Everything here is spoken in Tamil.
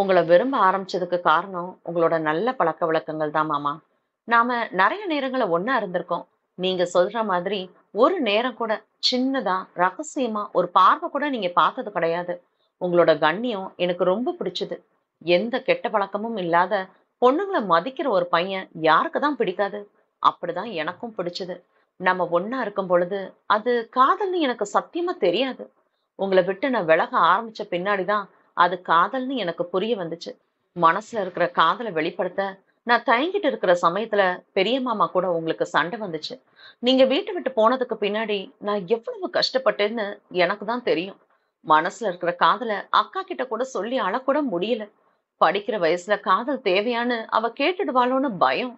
உங்களை விரும்ப ஆரம்பிச்சதுக்கு காரணம் உங்களோட நல்ல பழக்க வழக்கங்கள் தான் மாமா நாம நிறைய நேரங்களை ஒன்னா இருந்திருக்கோம் நீங்க சொல்ற மாதிரி ஒரு நேரம் கூட சின்னதா ரகசியமா ஒரு பார்வை கூட நீங்க பார்த்தது கிடையாது உங்களோட கண்ணியம் எனக்கு ரொம்ப பிடிச்சது எந்த கெட்ட பழக்கமும் இல்லாத பொண்ணுங்களை மதிக்கிற ஒரு பையன் யாருக்கு தான் பிடிக்காது அப்படிதான் எனக்கும் பிடிச்சது நம்ம ஒன்னா இருக்கும் பொழுது அது காதல்னு எனக்கு சத்தியமா தெரியாது உங்களை விட்டு நான் விலக ஆரம்பிச்ச பின்னாடிதான் அது காதல்னு எனக்கு புரிய வந்துச்சு மனசுல இருக்கிற காதலை வெளிப்படுத்த நான் தயங்கிட்டு இருக்கிற சமயத்துல பெரிய மாமா கூட உங்களுக்கு சண்டை வந்துச்சு நீங்க வீட்டை விட்டு போனதுக்கு பின்னாடி நான் எவ்வளவு கஷ்டப்பட்டேன்னு எனக்கு தான் தெரியும் மனசுல இருக்கிற காதலை அக்கா கிட்ட கூட சொல்லி அழக்கூட முடியல படிக்கிற வயசுல காதல் தேவையான்னு அவ கேட்டுடுவாளோன்னு பயம்